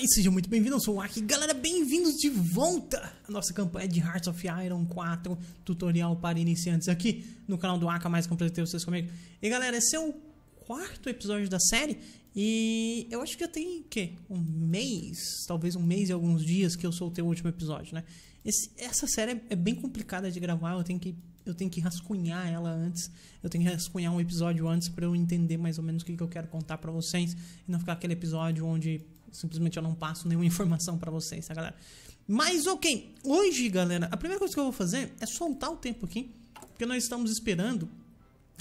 Fala sejam muito bem-vindos, eu sou o Aki. Galera, bem-vindos de volta à nossa campanha de Hearts of Iron 4, tutorial para iniciantes aqui no canal do Aka, mais completo ter vocês comigo. E galera, esse é o quarto episódio da série e eu acho que já tem, quê? Um mês, talvez um mês e alguns dias que eu soltei o último episódio, né? Esse, essa série é, é bem complicada de gravar, eu tenho que eu tenho que rascunhar ela antes, eu tenho que rascunhar um episódio antes para eu entender mais ou menos o que, que eu quero contar para vocês e não ficar aquele episódio onde simplesmente eu não passo nenhuma informação para vocês, tá, galera? Mas ok, hoje, galera, a primeira coisa que eu vou fazer é soltar o tempo aqui, porque nós estamos esperando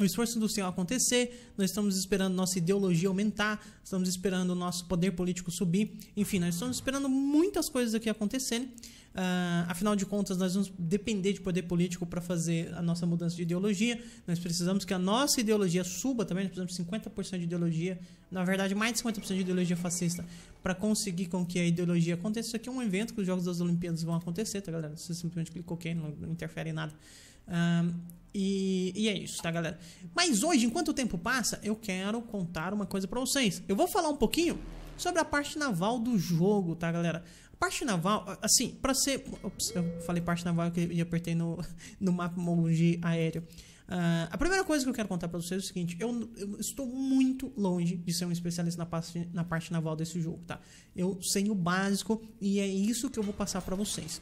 o esforço industrial acontecer, nós estamos esperando nossa ideologia aumentar, estamos esperando o nosso poder político subir, enfim, nós estamos esperando muitas coisas aqui acontecerem. Uh, afinal de contas, nós vamos depender de poder político para fazer a nossa mudança de ideologia. Nós precisamos que a nossa ideologia suba também, nós precisamos de 50% de ideologia, na verdade, mais de 50% de ideologia fascista, para conseguir com que a ideologia aconteça. Isso aqui é um evento que os Jogos das Olimpíadas vão acontecer, tá galera? Você simplesmente clicou ok, não interfere em nada. Um, e, e, é isso, tá, galera? Mas hoje, enquanto o tempo passa, eu quero contar uma coisa pra vocês. Eu vou falar um pouquinho sobre a parte naval do jogo, tá, galera? A parte naval, assim, pra ser... Ops, eu falei parte naval e apertei no, no mapa de aéreo. Uh, a primeira coisa que eu quero contar pra vocês é o seguinte: eu, eu estou muito longe de ser um especialista na parte, na parte naval desse jogo, tá? Eu sei o básico e é isso que eu vou passar pra vocês.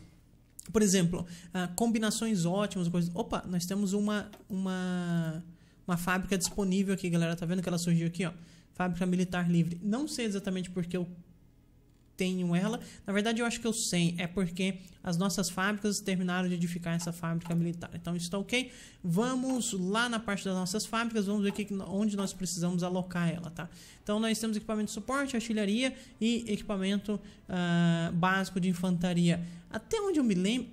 Por exemplo, ah, combinações ótimas, coisas. Opa, nós temos uma, uma, uma fábrica disponível aqui, galera. Tá vendo que ela surgiu aqui, ó? Fábrica Militar Livre. Não sei exatamente porque eu tenho ela. Na verdade, eu acho que eu sei, é porque as nossas fábricas terminaram de edificar essa fábrica militar. Então, isso está ok. Vamos lá na parte das nossas fábricas, vamos ver que, onde nós precisamos alocar ela, tá? Então, nós temos equipamento de suporte, artilharia e equipamento uh, básico de infantaria. Até onde eu me lembro...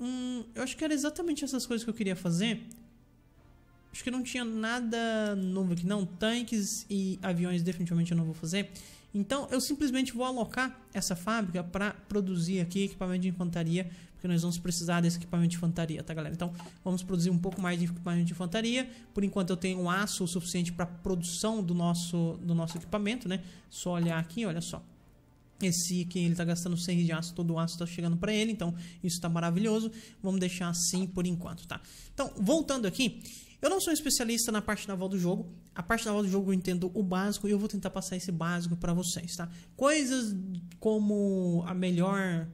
Hum, eu acho que era exatamente essas coisas que eu queria fazer. Acho que não tinha nada novo aqui não. Tanques e aviões definitivamente eu não vou fazer. Então eu simplesmente vou alocar essa fábrica para produzir aqui equipamento de infantaria, porque nós vamos precisar desse equipamento de infantaria, tá galera? Então vamos produzir um pouco mais de equipamento de infantaria. Por enquanto eu tenho um aço o suficiente para produção do nosso, do nosso equipamento, né? Só olhar aqui, olha só. Esse aqui ele tá gastando 100 de aço, todo o aço tá chegando para ele, então isso tá maravilhoso. Vamos deixar assim por enquanto, tá? Então, voltando aqui, eu não sou um especialista na parte naval do jogo. A parte naval do jogo eu entendo o básico e eu vou tentar passar esse básico para vocês, tá? Coisas como a melhor,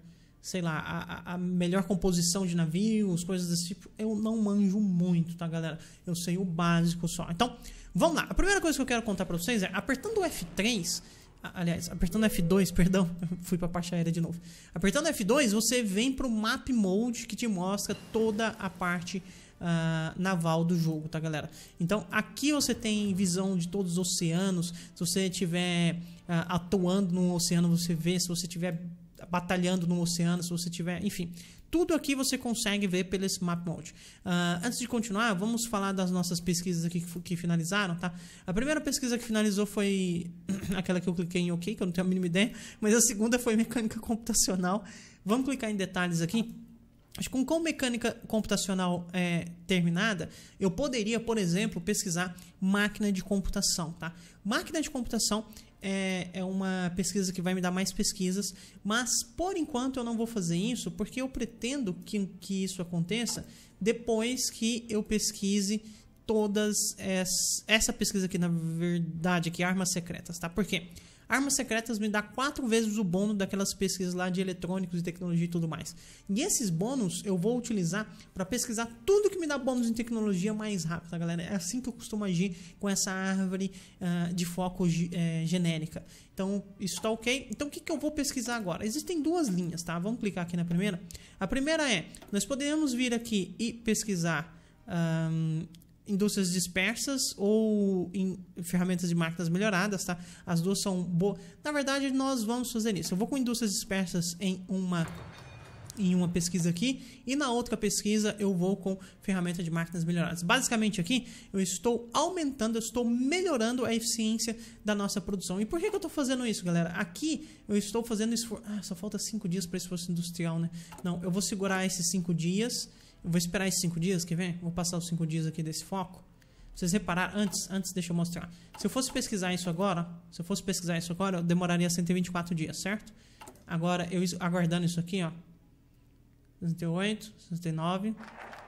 sei lá, a, a, melhor composição de navios, coisas desse tipo, eu não manjo muito, tá, galera? Eu sei o básico só. Então, vamos lá. A primeira coisa que eu quero contar para vocês é apertando o F3, aliás, apertando F2, perdão, fui para a parte aérea de novo. Apertando F2, você vem para o Map Mode que te mostra toda a parte ah, naval do jogo, tá, galera? Então, aqui você tem visão de todos os oceanos. Se você estiver uh, ah, atuando num oceano, você vê. Se você estiver batalhando no oceano, se você tiver, enfim, tudo aqui você consegue ver pelo esse map mode. Uh, antes de continuar, vamos falar das nossas pesquisas aqui que, que finalizaram, tá? A primeira pesquisa que finalizou foi aquela que eu cliquei em OK, que eu não tenho a mínima ideia, mas a segunda foi mecânica computacional. Vamos clicar em detalhes aqui. Mas com, qual mecânica computacional é, terminada, eu poderia, por exemplo, pesquisar máquina de computação. Tá? Máquina de computação é, é uma pesquisa que vai me dar mais pesquisas, mas por enquanto eu não vou fazer isso porque eu pretendo que, que isso aconteça depois que eu pesquise todas essa, essa pesquisa aqui, na verdade, aqui, é armas secretas, tá? Por quê? Porque Armas secretas me dá quatro vezes o bônus daquelas pesquisas lá de eletrônicos e tecnologia e tudo mais. E esses bônus eu vou utilizar para pesquisar tudo que me dá bônus em tecnologia mais rápido, tá, galera? É assim que eu costumo agir com essa árvore uh, de foco uh, genérica. Então, isso tá ok? Então, o que, que eu vou pesquisar agora? Existem duas linhas, tá? Vamos clicar aqui na primeira. A primeira é, nós podemos vir aqui e pesquisar um, indústrias dispersas ou em ferramentas de máquinas melhoradas, tá? As duas são boas. Na verdade, nós vamos fazer isso. Eu vou com indústrias dispersas em uma em uma pesquisa aqui e na outra pesquisa eu vou com ferramenta de máquinas melhoradas. Basicamente aqui eu estou aumentando, eu estou melhorando a eficiência da nossa produção. E por que, que eu estou fazendo isso, galera? Aqui eu estou fazendo esforço... Ah, só falta 5 dias para esforço industrial, né? Não, eu vou segurar esses 5 dias vou esperar esses cinco dias, quer ver? Vou passar os cinco dias aqui desse foco. Pra vocês reparar antes, antes deixa eu mostrar. Se eu fosse pesquisar isso agora, se eu fosse pesquisar isso agora, eu demoraria 124 dias, certo? Agora, eu aguardando isso aqui, ó. 68, 69.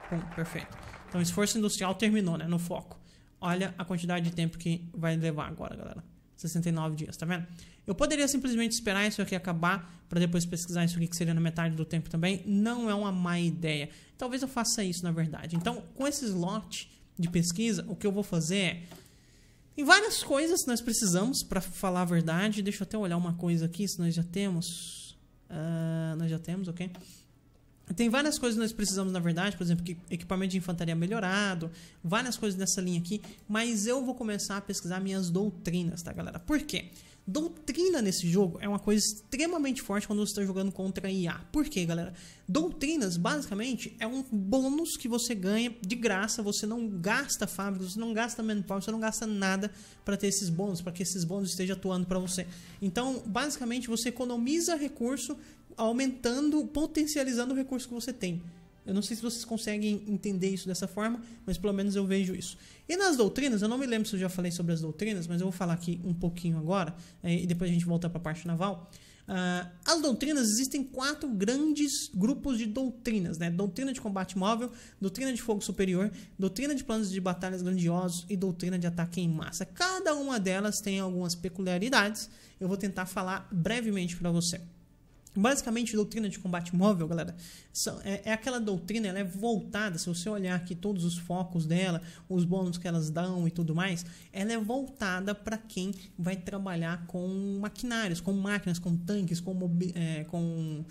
Pum, perfeito. Então, esforço industrial terminou, né? No foco. Olha a quantidade de tempo que vai levar agora, galera. 69 dias, tá vendo? Eu poderia simplesmente esperar isso aqui acabar para depois pesquisar isso aqui que seria na metade do tempo também. Não é uma má ideia. Talvez eu faça isso, na verdade. Então, com esse slot de pesquisa, o que eu vou fazer é... Tem várias coisas que nós precisamos para falar a verdade. Deixa eu até olhar uma coisa aqui, se nós já temos... Uh, nós já temos, ok? Tem várias coisas que nós precisamos, na verdade, por exemplo, equipamento de infantaria melhorado, várias coisas nessa linha aqui, mas eu vou começar a pesquisar minhas doutrinas, tá, galera? Por quê? Doutrina nesse jogo é uma coisa extremamente forte quando você está jogando contra IA. Por quê, galera? Doutrinas, basicamente, é um bônus que você ganha de graça. Você não gasta fábricas, você não gasta manpower, você não gasta nada para ter esses bônus, para que esses bônus estejam atuando para você. Então, basicamente, você economiza recurso aumentando, potencializando o recurso que você tem. Eu não sei se vocês conseguem entender isso dessa forma, mas pelo menos eu vejo isso. E nas doutrinas, eu não me lembro se eu já falei sobre as doutrinas, mas eu vou falar aqui um pouquinho agora, eh, e depois a gente volta para a parte naval. Uh, as doutrinas, existem quatro grandes grupos de doutrinas, né? Doutrina de combate móvel, doutrina de fogo superior, doutrina de planos de batalhas grandiosos e doutrina de ataque em massa. Cada uma delas tem algumas peculiaridades, eu vou tentar falar brevemente para você. Basicamente, doutrina de combate móvel, galera, é, é, aquela doutrina, ela é voltada, se você olhar aqui todos os focos dela, os bônus que elas dão e tudo mais, ela é voltada para quem vai trabalhar com maquinários, com máquinas, com tanques, com, é, com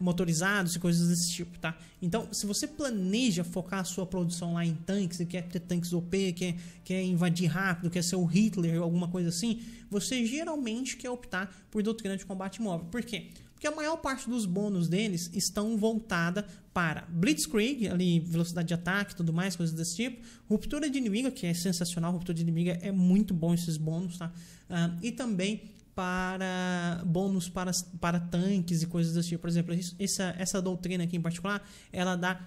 motorizados e coisas desse tipo, tá? Então, se você planeja focar a sua produção lá em tanques e quer ter tanques OP, quer, quer invadir rápido, quer ser o Hitler ou alguma coisa assim, você geralmente quer optar por doutrina de combate móvel. Por quê? que a maior parte dos bônus deles estão voltada para Blitzkrieg, ali velocidade de ataque, tudo mais, coisas desse tipo, ruptura de inimigo que é sensacional, ruptura de inimigo é muito bom esses bônus, tá? Uh, e também para bônus para, para tanques e coisas desse tipo. Por exemplo, isso, essa, essa doutrina aqui em particular, ela dá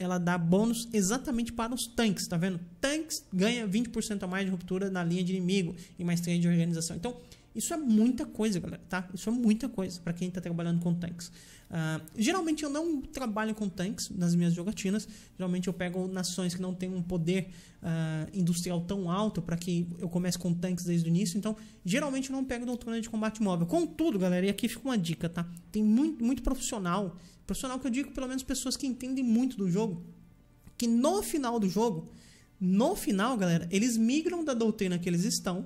ela dá bônus exatamente para os tanques, tá vendo? Tanques ganha 20% a mais de ruptura na linha de inimigo e mais 3 de organização. Então, isso é muita coisa, galera, tá? Isso é muita coisa para quem está trabalhando com tanques. Uh, geralmente eu não trabalho com tanques nas minhas jogatinas. Geralmente eu pego nações que não têm um poder uh, industrial tão alto para que eu comece com tanques desde o início. Então, geralmente eu não pego doutrina de combate móvel. Contudo, galera, e aqui fica uma dica, tá? Tem muito, muito profissional, profissional que eu digo pelo menos pessoas que entendem muito do jogo, que no final do jogo, no final, galera, eles migram da doutrina que eles estão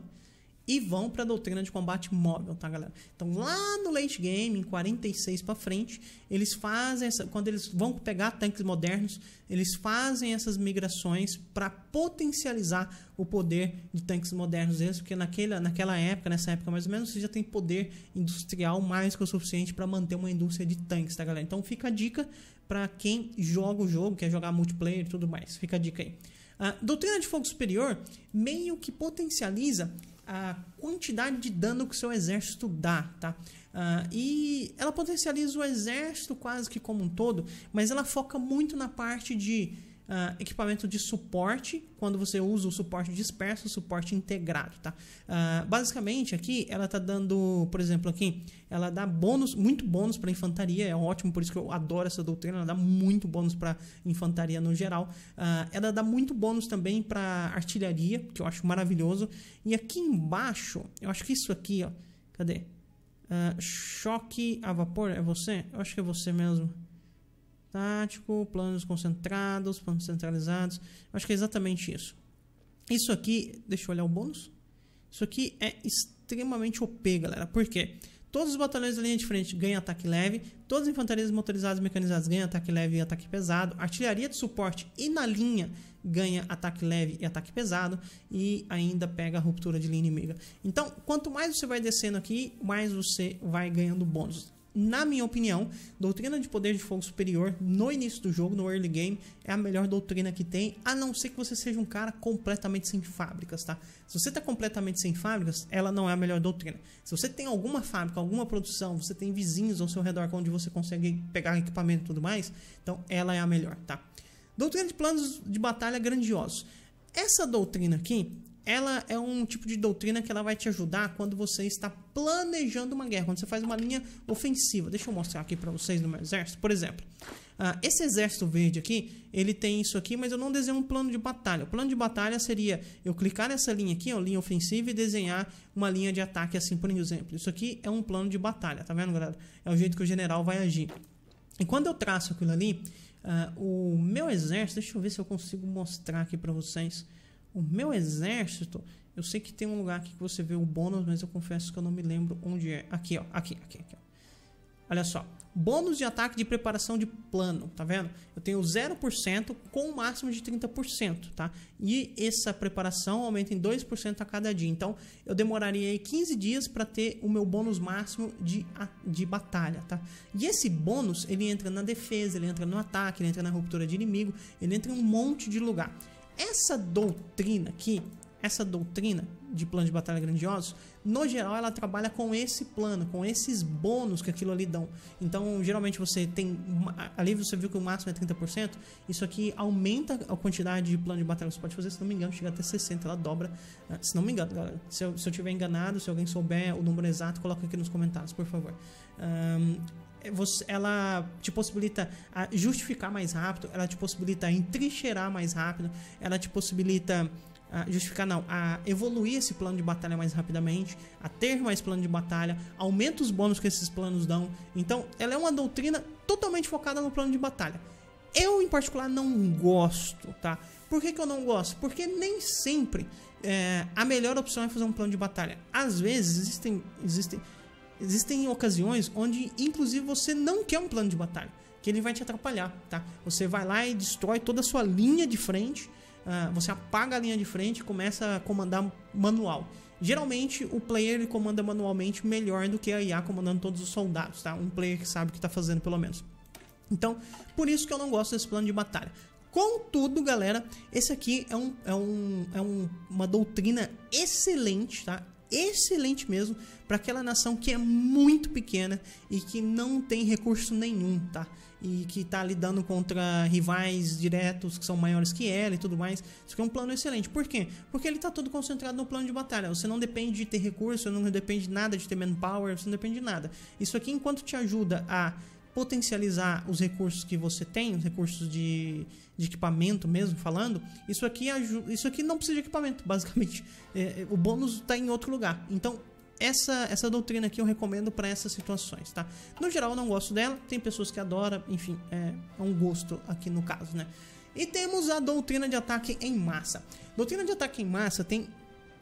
e vão para a doutrina de combate móvel, tá, galera? Então, lá no late game, em 46 para frente, eles fazem essa, quando eles vão pegar tanques modernos, eles fazem essas migrações para potencializar o poder de tanques modernos deles, porque naquela, naquela época, nessa época mais ou menos, você já tem poder industrial mais que o suficiente para manter uma indústria de tanques, tá, galera? Então, fica a dica para quem joga o jogo, quer jogar multiplayer e tudo mais. Fica a dica aí. A ah, doutrina de fogo superior meio que potencializa a quantidade de dano que o seu exército dá, tá? Uh, e ela potencializa o exército quase que como um todo, mas ela foca muito na parte de Uh, equipamento de suporte, quando você usa o suporte disperso, o suporte integrado, tá? Uh, basicamente, aqui, ela tá dando, por exemplo, aqui, ela dá bônus, muito bônus para infantaria, é ótimo, por isso que eu adoro essa doutrina, ela dá muito bônus para infantaria no geral. Uh, ela dá muito bônus também para artilharia, que eu acho maravilhoso. E aqui embaixo, eu acho que isso aqui, ó, cadê? choque a vapor, é você? Eu acho que é você mesmo tático, planos concentrados, planos centralizados. Acho que é exatamente isso. Isso aqui, deixa eu olhar o bônus. Isso aqui é extremamente OP, galera. Por quê? Todos os batalhões da linha de frente ganham ataque leve, todas as infantarias motorizadas e mecanizadas ganham ataque leve e ataque pesado, artilharia de suporte e na linha ganha ataque leve e ataque pesado, e ainda pega a ruptura de linha inimiga. Então, quanto mais você vai descendo aqui, mais você vai ganhando bônus na minha opinião, doutrina de poder de fogo superior no início do jogo, no early game, é a melhor doutrina que tem, a não ser que você seja um cara completamente sem fábricas, tá? Se você tá completamente sem fábricas, ela não é a melhor doutrina. Se você tem alguma fábrica, alguma produção, você tem vizinhos ao seu redor onde você consegue pegar equipamento e tudo mais, então ela é a melhor, tá? Doutrina de planos de batalha grandiosos. Essa doutrina aqui, ela é um tipo de doutrina que ela vai te ajudar quando você está planejando uma guerra, quando você faz uma linha ofensiva. Deixa eu mostrar aqui para vocês no meu exército, por exemplo. Uh, esse exército verde aqui, ele tem isso aqui, mas eu não desenho um plano de batalha. O plano de batalha seria eu clicar nessa linha aqui, ó, linha ofensiva, e desenhar uma linha de ataque assim, por exemplo. Isso aqui é um plano de batalha, tá vendo, galera? É o jeito que o general vai agir. E quando eu traço aquilo ali, uh, o meu exército, deixa eu ver se eu consigo mostrar aqui para vocês... O meu exército, eu sei que tem um lugar aqui que você vê o bônus, mas eu confesso que eu não me lembro onde é. Aqui, ó. Aqui, aqui, aqui. Ó. Olha só. Bônus de ataque de preparação de plano, tá vendo? Eu tenho 0% com o um máximo de 30%, tá? E essa preparação aumenta em 2% a cada dia. Então, eu demoraria aí 15 dias para ter o meu bônus máximo de, de batalha, tá? E esse bônus, ele entra na defesa, ele entra no ataque, ele entra na ruptura de inimigo, ele entra em um monte de lugar. Essa doutrina aqui, essa doutrina de plano de batalha grandiosos, no geral ela trabalha com esse plano, com esses bônus que aquilo ali dão. Então, geralmente você tem, ali você viu que o máximo é 30%, isso aqui aumenta a quantidade de plano de batalha que você pode fazer, se não me engano, chega até 60, ela dobra, ah, se não me engano, galera. Se eu, estiver enganado, se alguém souber o número exato, coloca aqui nos comentários, por favor. Um, é, ela te possibilita justificar mais rápido, ela te possibilita entrincheirar mais rápido, ela te possibilita justificar não, a evoluir esse plano de batalha mais rapidamente, a ter mais plano de batalha, aumenta os bônus que esses planos dão. Então, ela é uma doutrina totalmente focada no plano de batalha. Eu, em particular, não gosto, tá? Por que, que eu não gosto? Porque nem sempre é, a melhor opção é fazer um plano de batalha. Às vezes existem, existem existem ocasiões onde, inclusive, você não quer um plano de batalha, que ele vai te atrapalhar, tá? Você vai lá e destrói toda a sua linha de frente, uh, você apaga a linha de frente e começa a comandar manual. Geralmente, o player ele comanda manualmente melhor do que a IA comandando todos os soldados, tá? Um player que sabe o que está fazendo, pelo menos. Então, por isso que eu não gosto desse plano de batalha. Contudo, galera, esse aqui é, um, é, um, é um, uma doutrina excelente, tá? excelente mesmo para aquela nação que é muito pequena e que não tem recurso nenhum, tá? E que está lidando contra rivais diretos que são maiores que ela e tudo mais. Isso aqui é um plano excelente. Por quê? Porque ele está todo concentrado no plano de batalha. Você não depende de ter recurso, não depende nada de ter manpower, você não depende de nada. Isso aqui, enquanto te ajuda a potencializar os recursos que você tem, os recursos de, de equipamento mesmo falando, isso aqui isso aqui não precisa de equipamento, basicamente. É, é, o bônus está em outro lugar. Então, essa, essa doutrina aqui eu recomendo para essas situações, tá? No geral, eu não gosto dela, tem pessoas que adoram, enfim, é, é um gosto aqui no caso, né? E temos a doutrina de ataque em massa. Doutrina de ataque em massa tem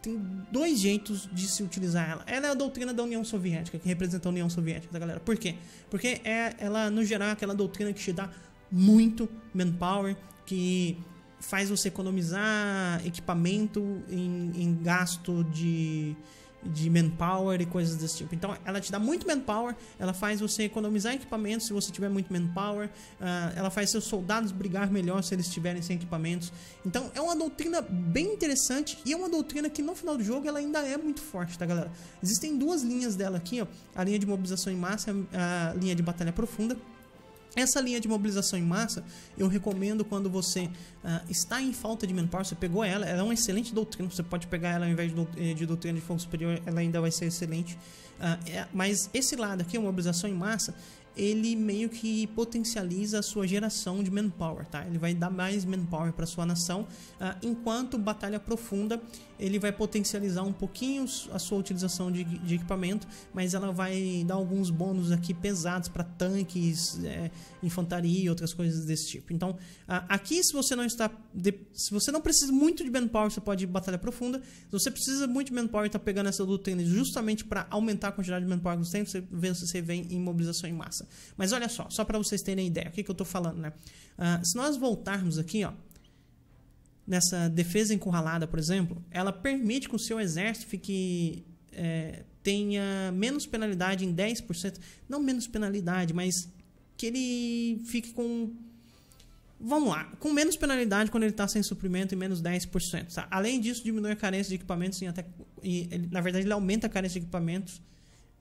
tem dois jeitos de se utilizar ela. Ela é a doutrina da União Soviética, que representa a União Soviética, tá, galera? Por quê? Porque é ela, no geral, é aquela doutrina que te dá muito manpower, que faz você economizar equipamento em, em gasto de de manpower e coisas desse tipo. Então ela te dá muito manpower, ela faz você economizar equipamentos se você tiver muito manpower, uh, ela faz seus soldados brigar melhor se eles estiverem sem equipamentos. Então é uma doutrina bem interessante e é uma doutrina que no final do jogo ela ainda é muito forte, tá galera? Existem duas linhas dela aqui, ó, a linha de mobilização em massa e a linha de batalha profunda. Essa linha de mobilização em massa eu recomendo quando você uh, está em falta de manpower, você pegou ela, ela é uma excelente doutrina, você pode pegar ela ao invés eh, de doutrina de fogo superior, ela ainda vai ser excelente. Uh, é, mas esse lado aqui, a mobilização em massa, ele meio que potencializa a sua geração de manpower, tá? Ele vai dar mais manpower para sua nação, uh, enquanto batalha profunda ele vai potencializar um pouquinho a sua utilização de, de equipamento, mas ela vai dar alguns bônus aqui pesados para tanques, é, infantaria e outras coisas desse tipo. Então, a, aqui se você não está de, se você não precisa muito de manpower, você pode ir batalha profunda. Se você precisa muito de manpower e tá pegando essa do tênis justamente para aumentar a quantidade de manpower que você tem, você vê, você vem em mobilização em massa. Mas olha só, só para vocês terem ideia, o que, que eu estou falando, né? Uh, se nós voltarmos aqui, ó, nessa defesa encurralada, por exemplo, ela permite que o seu exército fique é, tenha menos penalidade em 10%, não menos penalidade, mas que ele fique com vamos lá, com menos penalidade quando ele está sem suprimento e menos 10%. Tá? Além disso, diminui a carência de equipamentos em até. na verdade, ele aumenta a carência de equipamentos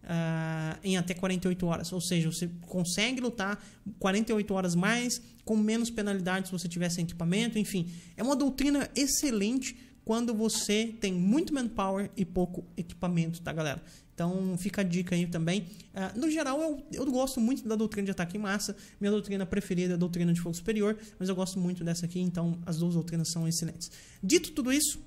uh, em até 48 horas. Ou seja, você consegue lutar 48 horas mais, com menos penalidades se você tiver sem equipamento, enfim. É uma doutrina excelente quando você tem muito manpower e pouco equipamento, tá, galera? Então fica a dica aí também. Uh, no geral, eu, eu gosto muito da doutrina de ataque em massa. Minha doutrina preferida é a doutrina de fogo superior, mas eu gosto muito dessa aqui, então as duas doutrinas são excelentes. Dito tudo isso,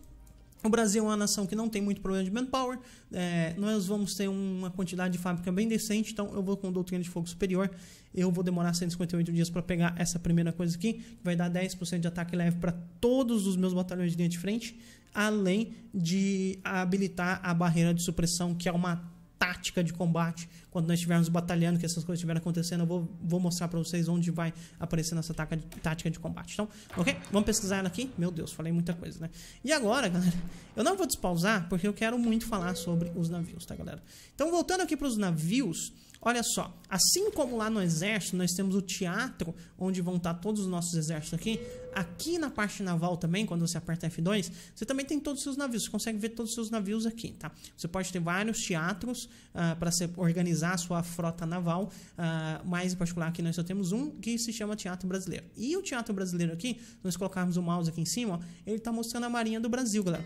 o Brasil é uma nação que não tem muito problema de manpower, é, nós vamos ter uma quantidade de fábrica bem decente, então eu vou com doutrina de fogo superior, eu vou demorar 158 dias para pegar essa primeira coisa aqui, que vai dar 10% de ataque leve para todos os meus batalhões de linha de frente, além de habilitar a barreira de supressão, que é uma tática de combate. Quando nós estivermos batalhando, que essas coisas estiverem acontecendo, eu vou, vou mostrar pra vocês onde vai aparecer essa tática de combate. Então, ok? Vamos pesquisar ela aqui? Meu Deus, falei muita coisa, né? E agora, galera, eu não vou despausar, porque eu quero muito falar sobre os navios, tá, galera? Então, voltando aqui pros navios... Olha só, assim como lá no exército nós temos o teatro, onde vão estar todos os nossos exércitos aqui, aqui na parte naval também, quando você aperta F2, você também tem todos os seus navios, você consegue ver todos os seus navios aqui, tá? Você pode ter vários teatros uh, ah, para organizar a sua frota naval, uh, ah, mas em particular aqui nós só temos um que se chama Teatro Brasileiro. E o Teatro Brasileiro aqui, nós colocarmos o mouse aqui em cima, ó, ele está mostrando a Marinha do Brasil, galera.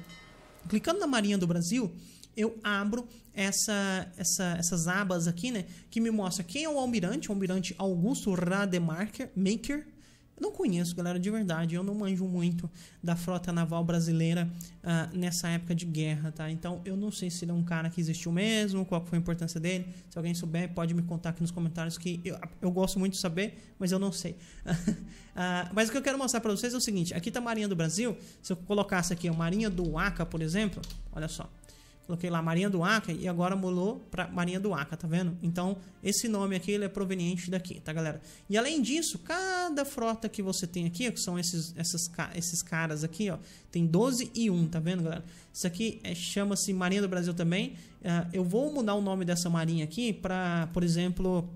Clicando na Marinha do Brasil, eu abro essa, essa, essas abas aqui, né? Que me mostra quem é o almirante, o almirante Augusto Rademacher, Maker, não conheço, galera, de verdade. Eu não manjo muito da frota naval brasileira uh, nessa época de guerra, tá? Então eu não sei se ele é um cara que existiu mesmo, qual foi a importância dele. Se alguém souber, pode me contar aqui nos comentários, que eu, eu gosto muito de saber, mas eu não sei. uh, mas o que eu quero mostrar pra vocês é o seguinte: aqui tá a Marinha do Brasil. Se eu colocasse aqui a Marinha do Aca, por exemplo, olha só. Coloquei lá Marinha do Acre e agora molou para Marinha do Acre, tá vendo? Então, esse nome aqui ele é proveniente daqui, tá, galera? E além disso, cada frota que você tem aqui, ó, que são esses, essas, esses caras aqui, ó, tem 12 e 1, tá vendo, galera? Isso aqui é, chama-se Marinha do Brasil também. Uh, eu vou mudar o nome dessa marinha aqui para, por exemplo,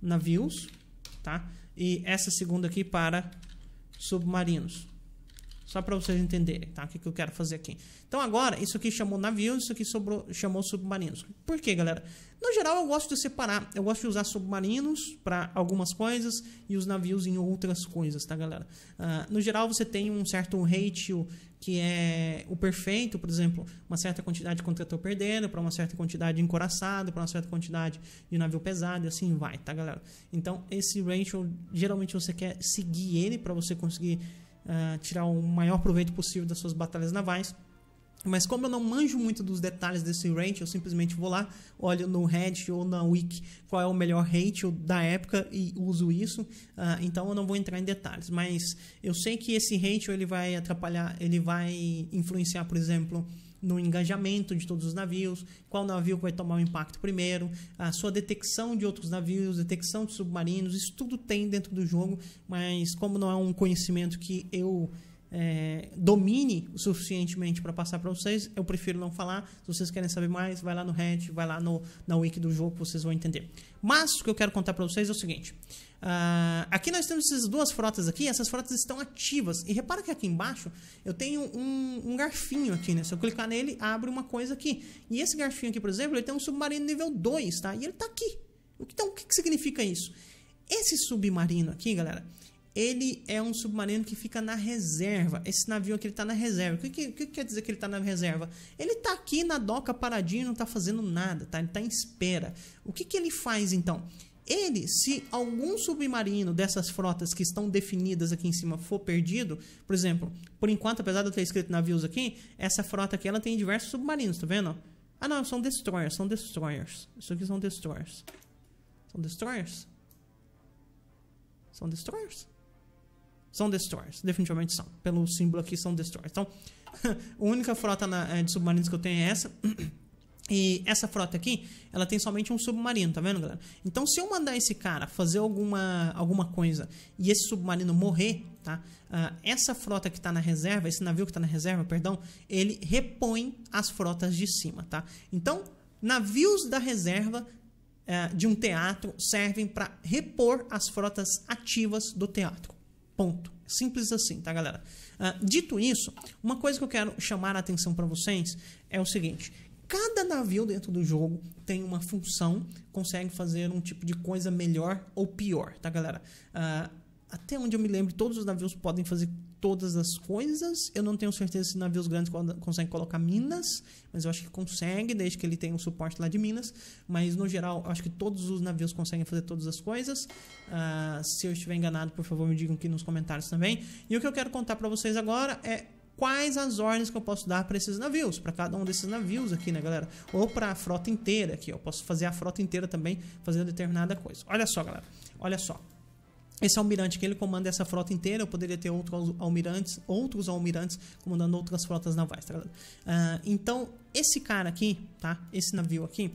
navios, tá? E essa segunda aqui para submarinos. Só para vocês entenderem, tá? O que, que eu quero fazer aqui. Então agora, isso aqui chamou navio, isso aqui sobrou, chamou submarinos. Por quê, galera? No geral, eu gosto de separar. Eu gosto de usar submarinos para algumas coisas e os navios em outras coisas, tá, galera? Uh, no geral, você tem um certo ratio que é o perfeito, por exemplo, uma certa quantidade de contrator perdendo para uma certa quantidade de encoraçado, para uma certa quantidade de navio pesado, e assim vai, tá, galera? Então, esse ratio, geralmente você quer seguir ele para você conseguir uh, tirar o maior proveito possível das suas batalhas navais. Mas como eu não manjo muito dos detalhes desse rate, eu simplesmente vou lá, olho no Reddit ou na Wiki qual é o melhor rate da época e uso isso. Uh, então eu não vou entrar em detalhes, mas eu sei que esse rate ele vai atrapalhar, ele vai influenciar, por exemplo, no engajamento de todos os navios, qual navio vai tomar o impacto primeiro, a sua detecção de outros navios, detecção de submarinos, isso tudo tem dentro do jogo, mas como não é um conhecimento que eu é, domine o suficientemente para passar para vocês. Eu prefiro não falar. Se vocês querem saber mais, vai lá no Reddit, vai lá no, na wiki do jogo, vocês vão entender. Mas o que eu quero contar para vocês é o seguinte. Uh, aqui nós temos essas duas frotas aqui, essas frotas estão ativas. E repara que aqui embaixo eu tenho um, um, garfinho aqui, né? Se eu clicar nele, abre uma coisa aqui. E esse garfinho aqui, por exemplo, ele tem um submarino nível 2, tá? E ele tá aqui. Então, o que, que significa isso? Esse submarino aqui, galera, ele é um submarino que fica na reserva. Esse navio aqui está na reserva. O que, que, que, quer dizer que ele está na reserva? Ele está aqui na doca paradinho, não está fazendo nada, tá? Ele está em espera. O que, que ele faz então? Ele, se algum submarino dessas frotas que estão definidas aqui em cima for perdido, por exemplo, por enquanto, apesar de eu ter escrito navios aqui, essa frota aqui ela tem diversos submarinos, tá vendo? Ah não, são destroyers, são destroyers. Isso aqui são destroyers. São destroyers? São destroyers? São destroyers, definitivamente são. Pelo símbolo aqui, são destroyers. Então, a única frota na, eh, de submarinos que eu tenho é essa. E essa frota aqui, ela tem somente um submarino, tá vendo, galera? Então, se eu mandar esse cara fazer alguma, alguma coisa e esse submarino morrer, tá? Uh, essa frota que tá na reserva, esse navio que tá na reserva, perdão, ele repõe as frotas de cima, tá? Então, navios da reserva uh, de um teatro servem para repor as frotas ativas do teatro. Ponto. Simples assim, tá, galera? Uh, dito isso, uma coisa que eu quero chamar a atenção para vocês é o seguinte: cada navio dentro do jogo tem uma função, consegue fazer um tipo de coisa melhor ou pior, tá, galera? Uh, até onde eu me lembro, todos os navios podem fazer todas as coisas. Eu não tenho certeza se navios grandes conseguem colocar minas, mas eu acho que consegue, desde que ele tenha um suporte lá de minas. Mas no geral, acho que todos os navios conseguem fazer todas as coisas. Uh, se eu estiver enganado, por favor, me digam aqui nos comentários também. E o que eu quero contar para vocês agora é quais as ordens que eu posso dar para esses navios, para cada um desses navios aqui, né, galera? Ou para a frota inteira aqui, eu posso fazer a frota inteira também, fazer determinada coisa. Olha só, galera, olha só esse almirante que ele comanda essa frota inteira, eu poderia ter outros almirantes, outros almirantes comandando outras frotas navais. Tá? Uh, então, esse cara aqui, tá? Esse navio aqui,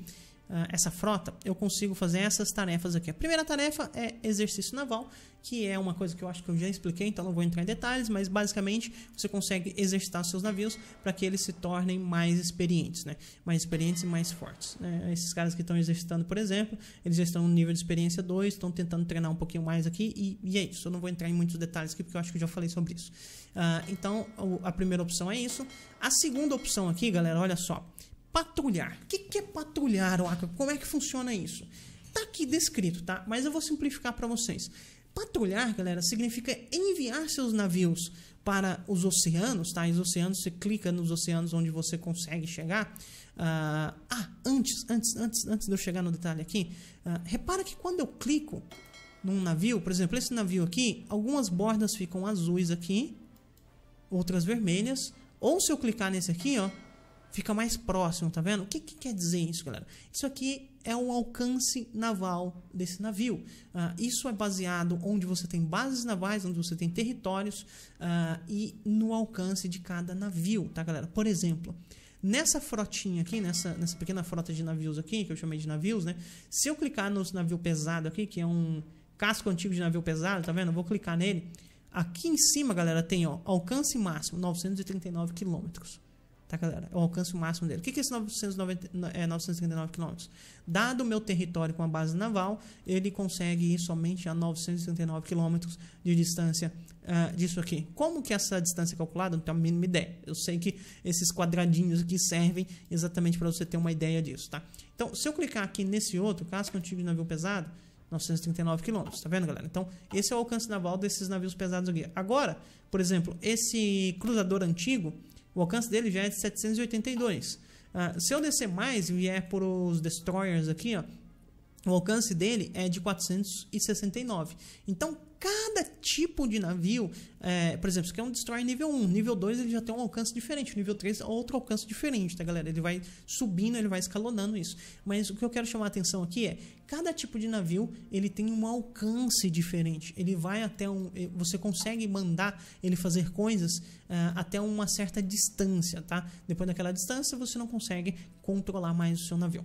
ah, essa frota, eu consigo fazer essas tarefas aqui. A primeira tarefa é exercício naval, que é uma coisa que eu acho que eu já expliquei, então não vou entrar em detalhes, mas basicamente você consegue exercitar seus navios para que eles se tornem mais experientes, né? Mais experientes e mais fortes. Né? Esses caras que estão exercitando, por exemplo, eles já estão no nível de experiência 2, estão tentando treinar um pouquinho mais aqui, e, e, é isso. Eu não vou entrar em muitos detalhes aqui, porque eu acho que eu já falei sobre isso. Uh, então, a primeira opção é isso. A segunda opção aqui, galera, olha só. Patrulhar. O que, que é patrulhar, Waka? Como é que funciona isso? Tá aqui descrito, tá? Mas eu vou simplificar para vocês. Patrulhar, galera, significa enviar seus navios para os oceanos, tá? Os oceanos, você clica nos oceanos onde você consegue chegar. Uh, ah, antes, antes, antes, antes de eu chegar no detalhe aqui, uh, repara que quando eu clico num navio, por exemplo, esse navio aqui, algumas bordas ficam azuis aqui, outras vermelhas. Ou se eu clicar nesse aqui, ó, fica mais próximo, tá vendo? O que, que, quer dizer isso, galera? Isso aqui é o alcance naval desse navio. Uh, isso é baseado onde você tem bases navais, onde você tem territórios uh, e no alcance de cada navio, tá, galera? Por exemplo, nessa frotinha aqui, nessa, nessa pequena frota de navios aqui, que eu chamei de navios, né? Se eu clicar nos navio pesado aqui, que é um casco antigo de navio pesado, tá vendo? Eu vou clicar nele. Aqui em cima, galera, tem ó, alcance máximo 939 quilômetros tá, galera? O alcance máximo dele. O que, que é esse 990, é, 939 quilômetros? Dado o meu território com a base naval, ele consegue ir somente a 939 quilômetros de distância uh, disso aqui. Como que essa distância é calculada? Não tenho a mínima ideia. Eu sei que esses quadradinhos aqui servem exatamente para você ter uma ideia disso, tá? Então, se eu clicar aqui nesse outro, caso contigo de navio pesado, 939 quilômetros, tá vendo, galera? Então, esse é o alcance naval desses navios pesados aqui. Agora, por exemplo, esse cruzador antigo o alcance dele já é de 782. Uh, ah, se eu descer mais e vier por os destroyers aqui, ó, o alcance dele é de 469. Então, cada tipo de navio, é, por exemplo, isso aqui é um destroyer nível 1, nível 2 ele já tem um alcance diferente, nível 3 é outro alcance diferente, tá galera? Ele vai subindo, ele vai escalonando isso. Mas o que eu quero chamar a atenção aqui é, cada tipo de navio, ele tem um alcance diferente, ele vai até um... Eh, você consegue mandar ele fazer coisas uh, até uma certa distância, tá? Depois daquela distância, você não consegue controlar mais o seu navio.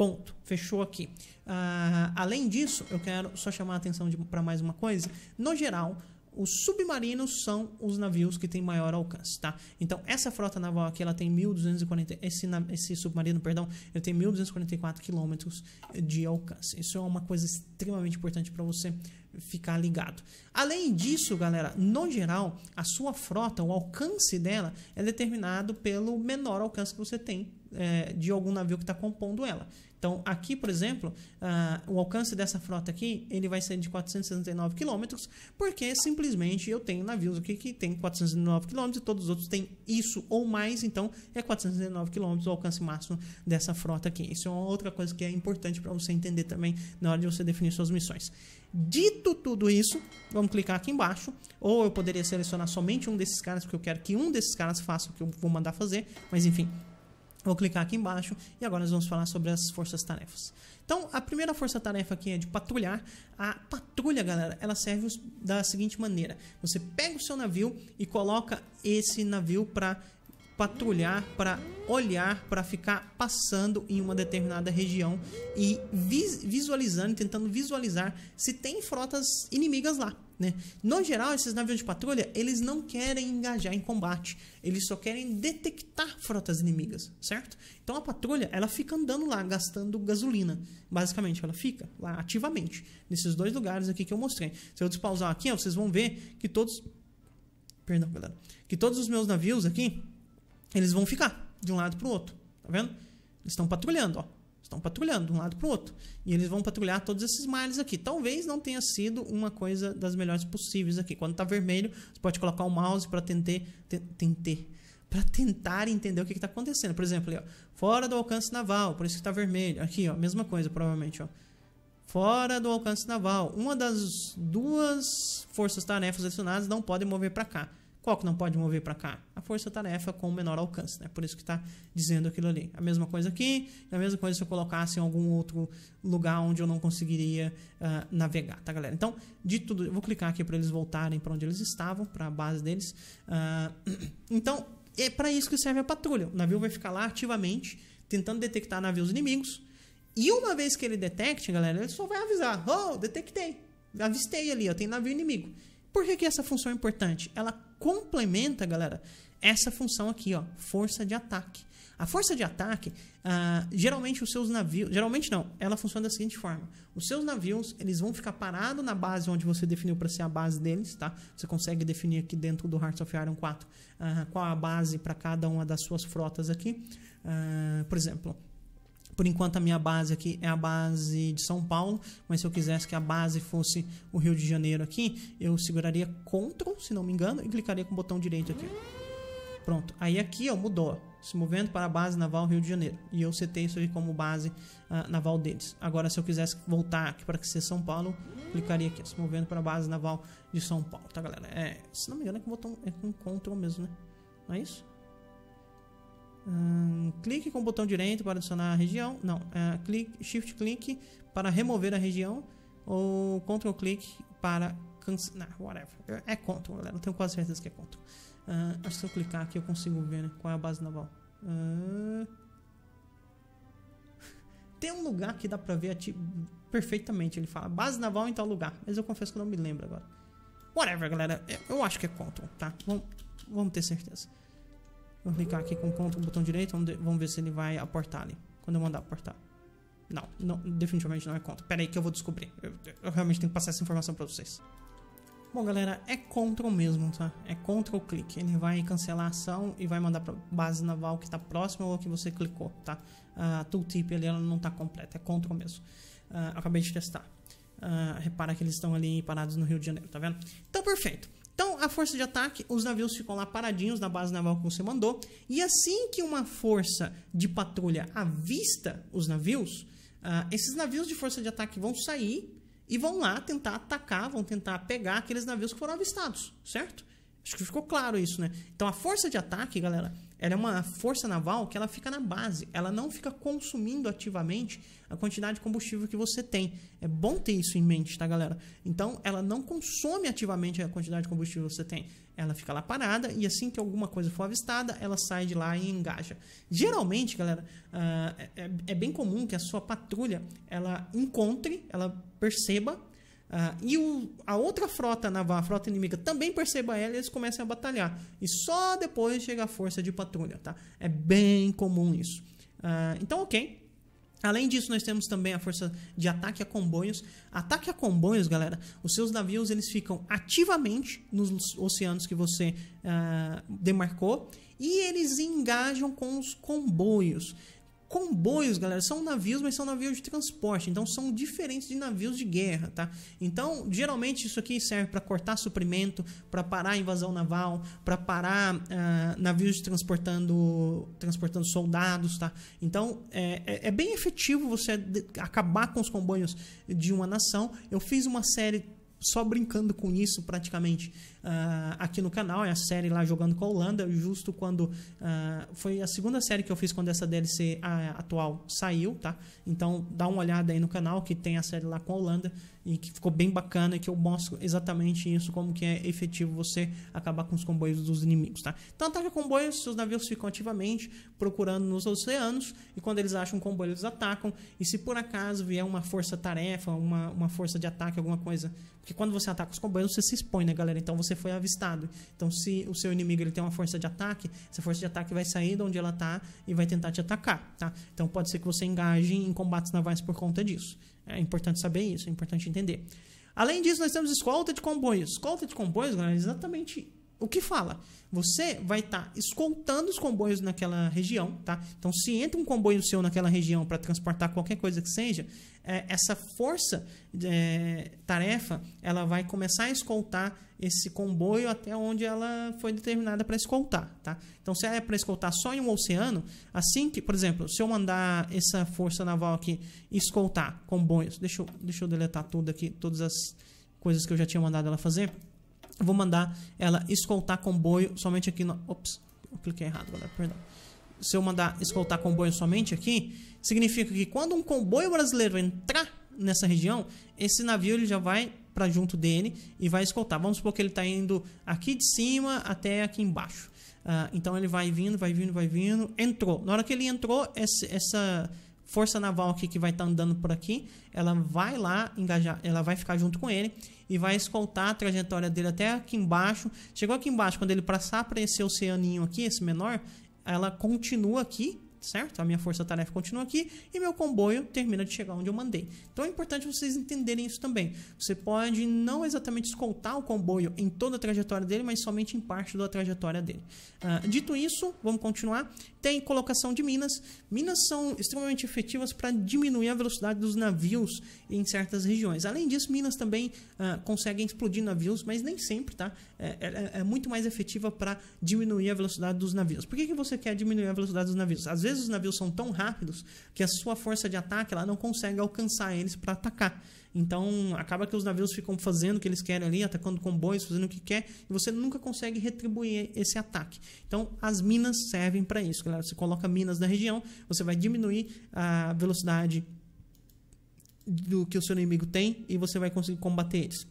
Ponto. Fechou aqui. Uh, além disso, eu quero só chamar a atenção para mais uma coisa. No geral, os submarinos são os navios que têm maior alcance, tá? Então, essa frota naval aqui, ela tem 1.240... Esse, esse submarino, perdão, ele tem 1.244 quilômetros de alcance. Isso é uma coisa extremamente importante para você ficar ligado. Além disso, galera, no geral, a sua frota, o alcance dela é determinado pelo menor alcance que você tem é, de algum navio que está compondo ela. Então, aqui, por exemplo, uh, o alcance dessa frota aqui, ele vai ser de 469 quilômetros, porque simplesmente eu tenho navios aqui que tem 409 quilômetros e todos os outros têm isso ou mais, então é 469 quilômetros o alcance máximo dessa frota aqui. Isso é uma outra coisa que é importante para você entender também na hora de você definir suas missões. Dito tudo isso, vamos clicar aqui embaixo, ou eu poderia selecionar somente um desses caras, porque eu quero que um desses caras faça o que eu vou mandar fazer, mas enfim, Vou clicar aqui embaixo e agora nós vamos falar sobre as forças-tarefas. Então, a primeira força-tarefa aqui é de patrulhar. A patrulha, galera, ela serve da seguinte maneira. Você pega o seu navio e coloca esse navio para patrulhar, para olhar, para ficar passando em uma determinada região e visualizando, tentando visualizar se tem frotas inimigas lá. Né? No geral, esses navios de patrulha, eles não querem engajar em combate, eles só querem detectar frotas inimigas, certo? Então a patrulha, ela fica andando lá, gastando gasolina, basicamente, ela fica lá ativamente, nesses dois lugares aqui que eu mostrei. Se eu despausar aqui, ó, vocês vão ver que todos... Perdão, galera. Que todos os meus navios aqui, eles vão ficar de um lado pro outro, tá vendo? Eles estão patrulhando, ó estão patrulhando de um lado para o outro. E eles vão patrulhar todos esses mares aqui. Talvez não tenha sido uma coisa das melhores possíveis aqui. Quando está vermelho, você pode colocar o mouse para tentar, tentar, para tentar entender o que está acontecendo. Por exemplo, ali, ó, fora do alcance naval, por isso que está vermelho. Aqui, ó, mesma coisa, provavelmente, ó. Fora do alcance naval. Uma das duas forças-tarefas adicionadas não podem mover para cá. Qual que não pode mover para cá? A força-tarefa com menor alcance, né? Por isso que está dizendo aquilo ali. A mesma coisa aqui, a mesma coisa se eu colocasse em algum outro lugar onde eu não conseguiria uh, navegar, tá, galera? Então, de tudo, eu vou clicar aqui para eles voltarem para onde eles estavam, para a base deles. Uh, então, é para isso que serve a patrulha. O navio vai ficar lá ativamente, tentando detectar navios inimigos. E uma vez que ele detecte, galera, ele só vai avisar: Oh, detectei. Avistei ali, ó, tem navio inimigo. Por que, que essa função é importante? Ela complementa, galera, essa função aqui, ó, força de ataque. A força de ataque, ah, geralmente os seus navios, geralmente não, ela funciona da seguinte forma: os seus navios eles vão ficar parados na base onde você definiu para ser a base deles, tá? Você consegue definir aqui dentro do Hearts of Iron 4 ah, qual a base para cada uma das suas frotas aqui. Ah, por exemplo, por enquanto a minha base aqui é a base de São Paulo, mas se eu quisesse que a base fosse o Rio de Janeiro aqui, eu seguraria Ctrl, se não me engano, e clicaria com o botão direito aqui. Pronto, aí aqui ó, mudou, se movendo para a base naval Rio de Janeiro. E eu setei isso aí como base uh, naval deles. Agora, se eu quisesse voltar aqui para que seja São Paulo, clicaria aqui, se movendo para a base naval de São Paulo, tá galera? É, se não me engano é com, botão, é com Ctrl mesmo, né? Não é isso? Hum, clique com o botão direito para adicionar a região. Não, é, clique, shift clique para remover a região. Ou Ctrl clique para cancelar. Whatever. É Ctrl, galera. Eu tenho quase certeza que é Ctrl. Uh, ah, acho que se eu clicar aqui eu consigo ver né, qual é a base naval. Uh... Tem um lugar que dá pra ver perfeitamente. Ele fala base naval em tal lugar. Mas eu confesso que eu não me lembro agora. Whatever, galera. Eu acho que é Ctrl, tá? vamos ter certeza. Vou clicar aqui com ponto, botão direito, vamos ver se ele vai aportar ali. Quando eu mandar aportar. Não, não definitivamente não é contra. Pera aí que eu vou descobrir. Eu, eu realmente tenho que passar essa informação para vocês. Bom, galera, é control mesmo, tá? É control clique. Ele vai cancelar a ação e vai mandar para base naval que está próxima ou que você clicou, tá? A tooltip ali ela não está completa, é control mesmo. Uh, acabei de testar. Uh, repara que eles estão ali parados no Rio de Janeiro, tá vendo? Então, perfeito. Então, a força de ataque, os navios ficam lá paradinhos na base naval que você mandou. E assim que uma força de patrulha avista os navios, uh, esses navios de força de ataque vão sair e vão lá tentar atacar, vão tentar pegar aqueles navios que foram avistados, certo? Acho que ficou claro isso, né? Então, a força de ataque, galera, ela é uma força naval que ela fica na base, ela não fica consumindo ativamente a quantidade de combustível que você tem. É bom ter isso em mente, tá, galera? Então, ela não consome ativamente a quantidade de combustível que você tem. Ela fica lá parada e assim que alguma coisa for avistada, ela sai de lá e engaja. Geralmente, galera, ah, é, é, é bem comum que a sua patrulha ela encontre, ela perceba ah, e o, a outra frota naval, a frota inimiga, também perceba ela e eles começam a batalhar. E só depois chega a força de patrulha, tá? É bem comum isso. Ah, então, ok. Além disso, nós temos também a força de ataque a comboios. Ataque a comboios, galera, os seus navios eles ficam ativamente nos oceanos que você ah, demarcou e eles engajam com os comboios. Comboios, galera, são navios, mas são navios de transporte, então são diferentes de navios de guerra, tá? Então, geralmente isso aqui serve para cortar suprimento, para parar a invasão naval, para parar uh, navios transportando, transportando soldados, tá? Então, é, é, é bem efetivo você acabar com os comboios de uma nação. Eu fiz uma série só brincando com isso praticamente uh, aqui no canal, é a série lá jogando com a Holanda, justo quando uh, foi a segunda série que eu fiz quando essa DLC ah, atual saiu, tá? Então dá uma olhada aí no canal que tem a série lá com a Holanda e que ficou bem bacana que eu mostro exatamente isso, como que é efetivo você acabar com os comboios dos inimigos, tá? Então ataca comboios, seus navios ficam ativamente procurando nos oceanos e quando eles acham um comboio eles atacam e se por acaso vier uma força-tarefa, uma, uma força de ataque, alguma coisa, porque quando você ataca os comboios você se expõe, né galera? Então você você foi avistado. Então, se o seu inimigo ele tem uma força de ataque, essa força de ataque vai sair de onde ela está e vai tentar te atacar, tá? Então, pode ser que você engaje em combates navais por conta disso. É importante saber isso, é importante entender. Além disso, nós temos escolta de comboios. Escolta de comboios, galera, é exatamente o que fala? Você vai estar tá escoltando os comboios naquela região, tá? Então, se entra um comboio seu naquela região para transportar qualquer coisa que seja, é, essa força é, tarefa ela vai começar a escoltar esse comboio até onde ela foi determinada para escoltar, tá? Então, se ela é para escoltar só em um oceano, assim que, por exemplo, se eu mandar essa força naval aqui escoltar comboios, deixa eu, deixa eu deletar tudo aqui, todas as coisas que eu já tinha mandado ela fazer. Eu vou mandar ela escoltar comboio somente aqui no... Ops, eu cliquei errado, galera, perdão. Se eu mandar escoltar comboio somente aqui, significa que quando um comboio brasileiro entrar nessa região, esse navio ele já vai para junto dele e vai escoltar. Vamos supor que ele está indo aqui de cima até aqui embaixo. Uh, então ele vai vindo, vai vindo, vai vindo. Entrou. Na hora que ele entrou, esse, essa força naval aqui que vai estar tá andando por aqui, ela vai lá engajar, ela vai ficar junto com ele e vai escoltar a trajetória dele até aqui embaixo. Chegou aqui embaixo, quando ele passar para esse oceaninho aqui, esse menor, ela continua aqui certo? A minha força-tarefa continua aqui e meu comboio termina de chegar onde eu mandei. Então é importante vocês entenderem isso também. Você pode não exatamente escoltar o comboio em toda a trajetória dele, mas somente em parte da trajetória dele. Uh, dito isso, vamos continuar. Tem colocação de minas. Minas são extremamente efetivas para diminuir a velocidade dos navios em certas regiões. Além disso, minas também uh, conseguem explodir navios, mas nem sempre, tá? É, é, é, é muito mais efetiva para diminuir a velocidade dos navios. Por que, que você quer diminuir a velocidade dos navios? Às vezes os navios são tão rápidos que a sua força de ataque ela não consegue alcançar eles para atacar. Então, acaba que os navios ficam fazendo o que eles querem ali, atacando comboios, fazendo o que quer, e você nunca consegue retribuir esse ataque. Então, as minas servem para isso, galera. Você coloca minas na região, você vai diminuir a velocidade do que o seu inimigo tem e você vai conseguir combater eles.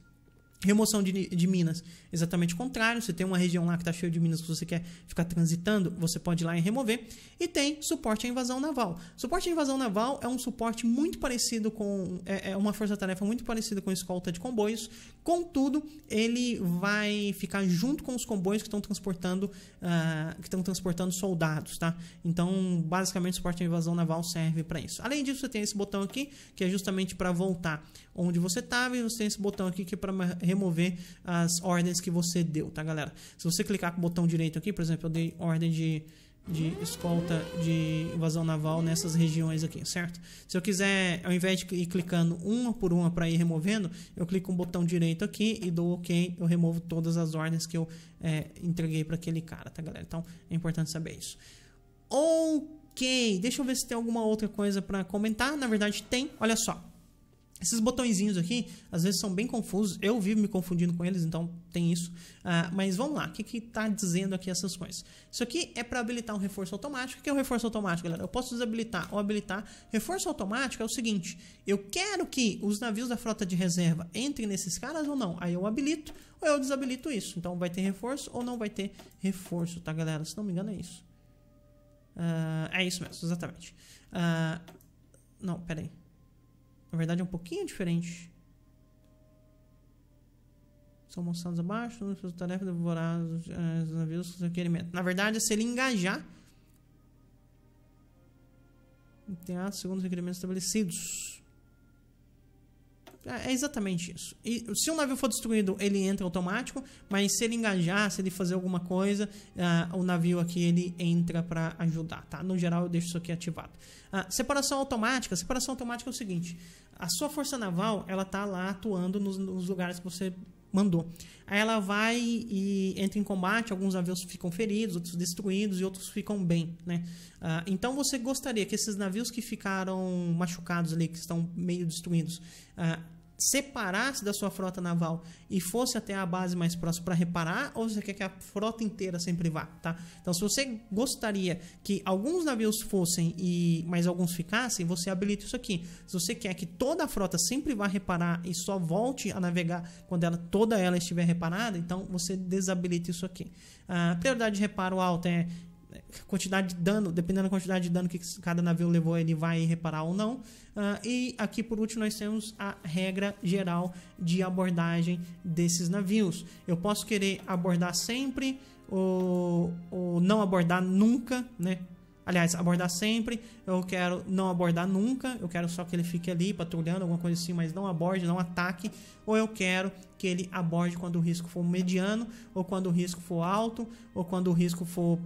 Remoção de, de, minas, exatamente o contrário. Você tem uma região lá que está cheia de minas que você quer ficar transitando, você pode ir lá e remover. E tem suporte à invasão naval. Suporte à invasão naval é um suporte muito parecido com. É, é uma força-tarefa muito parecida com escolta de comboios. Contudo, ele vai ficar junto com os comboios que estão transportando, uh, que estão transportando soldados, tá? Então, basicamente, suporte à invasão naval serve para isso. Além disso, você tem esse botão aqui que é justamente para voltar onde você estava, e você tem esse botão aqui que é para remover as ordens que você deu, tá, galera? Se você clicar com o botão direito aqui, por exemplo, eu dei ordem de de escolta de invasão naval nessas regiões aqui, certo? Se eu quiser, ao invés de ir clicando uma por uma para ir removendo, eu clico com o botão direito aqui e dou OK, eu removo todas as ordens que eu é, entreguei para aquele cara, tá galera? Então é importante saber isso. OK, deixa eu ver se tem alguma outra coisa para comentar. Na verdade tem, olha só. Esses botõezinhos aqui, às vezes são bem confusos, eu vivo me confundindo com eles, então tem isso. Ah, mas vamos lá, o que está dizendo aqui essas coisas? Isso aqui é para habilitar um reforço automático. O que é o um reforço automático, galera? Eu posso desabilitar ou habilitar. Reforço automático é o seguinte, eu quero que os navios da frota de reserva entrem nesses caras ou não? Aí eu habilito ou eu desabilito isso. Então vai ter reforço ou não vai ter reforço, tá galera? Se não me engano é isso. Ah, é isso mesmo, exatamente. Ah, não, peraí. aí. Na verdade é um pouquinho diferente. São mostrados abaixo, suas tarefas devorar eh, os navios com requerimento. Na verdade, é se ele engajar. Em teatro, segundo os requerimentos estabelecidos. É, é exatamente isso. E se um navio for destruído, ele entra automático, mas se ele engajar, se ele fazer alguma coisa, uh, o navio aqui ele entra para ajudar, tá? No geral eu deixo isso aqui ativado. Uh, separação automática. Separação automática é o seguinte: a sua força naval ela tá lá atuando nos, nos lugares que você mandou. Aí ela vai e entra em combate, alguns navios ficam feridos, outros destruídos e outros ficam bem, né? Ah, então você gostaria que esses navios que ficaram machucados ali, que estão meio destruídos, ah, separasse da sua frota naval e fosse até a base mais próxima para reparar, ou você quer que a frota inteira sempre vá, tá? Então, se você gostaria que alguns navios fossem e mais alguns ficassem, você habilita isso aqui. Se você quer que toda a frota sempre vá reparar e só volte a navegar quando ela toda ela estiver reparada, então você desabilita isso aqui. A ah, prioridade de reparo alta é quantidade de dano, dependendo da quantidade de dano que cada navio levou, ele vai reparar ou não. Uh, e aqui por último nós temos a regra geral de abordagem desses navios. Eu posso querer abordar sempre ou, ou não abordar nunca, né? Aliás, abordar sempre, eu quero não abordar nunca, eu quero só que ele fique ali patrulhando, alguma coisa assim, mas não aborde, não ataque. Ou eu quero que ele aborde quando o risco for mediano, ou quando o risco for alto, ou quando o risco for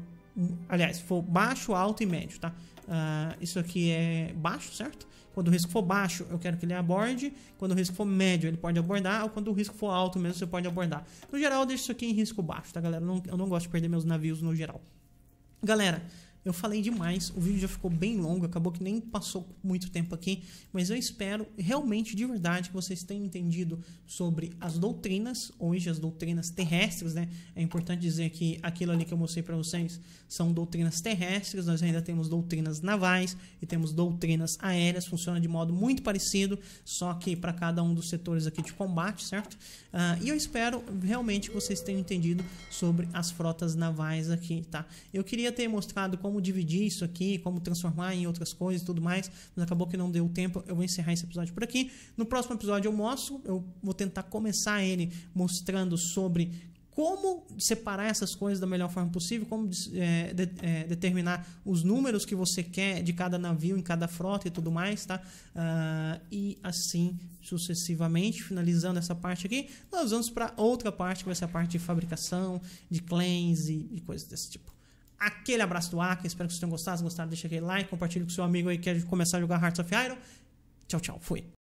aliás, for baixo, alto e médio, tá? Uh, isso aqui é baixo, certo? Quando o risco for baixo, eu quero que ele aborde. Quando o risco for médio, ele pode abordar. Ou quando o risco for alto mesmo, você pode abordar. No geral, eu deixo isso aqui em risco baixo, tá, galera? eu não, eu não gosto de perder meus navios no geral. Galera, eu falei demais, o vídeo já ficou bem longo, acabou que nem passou muito tempo aqui, mas eu espero realmente de verdade que vocês tenham entendido sobre as doutrinas, hoje as doutrinas terrestres, né? É importante dizer que aquilo ali que eu mostrei para vocês são doutrinas terrestres, nós ainda temos doutrinas navais e temos doutrinas aéreas, funciona de modo muito parecido, só que para cada um dos setores aqui de combate, certo? Uh, e eu espero realmente que vocês tenham entendido sobre as frotas navais aqui, tá? Eu queria ter mostrado como como dividir isso aqui, como transformar em outras coisas e tudo mais, mas acabou que não deu tempo, eu vou encerrar esse episódio por aqui. No próximo episódio eu mostro, eu vou tentar começar ele mostrando sobre como separar essas coisas da melhor forma possível, como é, de, é, determinar os números que você quer de cada navio, em cada frota e tudo mais, tá? Uh, e assim sucessivamente, finalizando essa parte aqui, nós vamos para outra parte, que vai ser a parte de fabricação, de claims e, e coisas desse tipo. Aquele abraço do Aka. Espero que vocês tenham gostado. Se gostaram, deixa aquele like. Compartilhe com seu amigo aí que quer começar a jogar Hearts of Iron. Tchau, tchau. Fui.